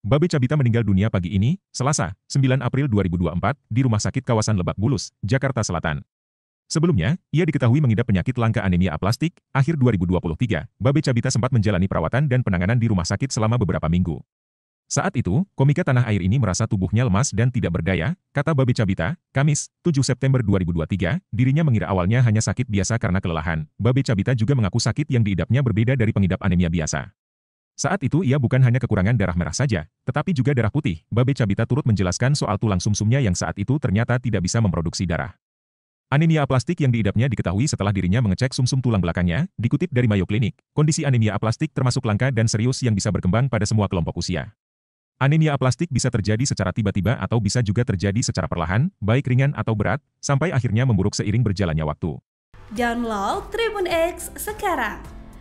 Babe Cabita meninggal dunia pagi ini, Selasa, 9 April 2024, di Rumah Sakit Kawasan Lebak Bulus, Jakarta Selatan. Sebelumnya, ia diketahui mengidap penyakit langka anemia aplastik, akhir 2023, Babe Cabita sempat menjalani perawatan dan penanganan di rumah sakit selama beberapa minggu. Saat itu, komika tanah air ini merasa tubuhnya lemas dan tidak berdaya, kata Babe Cabita, Kamis, 7 September 2023, dirinya mengira awalnya hanya sakit biasa karena kelelahan. Babe Cabita juga mengaku sakit yang diidapnya berbeda dari pengidap anemia biasa. Saat itu ia bukan hanya kekurangan darah merah saja, tetapi juga darah putih. Babe Cabita turut menjelaskan soal tulang sumsumnya yang saat itu ternyata tidak bisa memproduksi darah. Anemia aplastik yang diidapnya diketahui setelah dirinya mengecek sumsum -sum tulang belakangnya, dikutip dari Mayo Clinic. Kondisi anemia aplastik termasuk langka dan serius yang bisa berkembang pada semua kelompok usia. Anemia aplastik bisa terjadi secara tiba-tiba atau bisa juga terjadi secara perlahan, baik ringan atau berat, sampai akhirnya memburuk seiring berjalannya waktu. Download Tribun X sekarang